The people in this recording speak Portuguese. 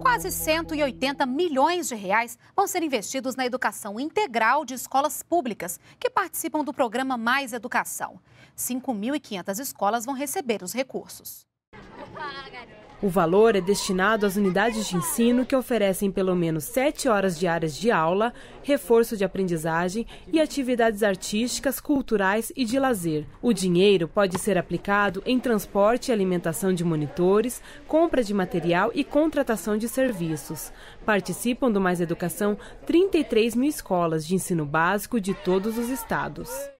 Quase 180 milhões de reais vão ser investidos na educação integral de escolas públicas que participam do programa Mais Educação. 5.500 escolas vão receber os recursos. O valor é destinado às unidades de ensino que oferecem pelo menos sete horas diárias de aula, reforço de aprendizagem e atividades artísticas, culturais e de lazer. O dinheiro pode ser aplicado em transporte e alimentação de monitores, compra de material e contratação de serviços. Participam do Mais Educação 33 mil escolas de ensino básico de todos os estados.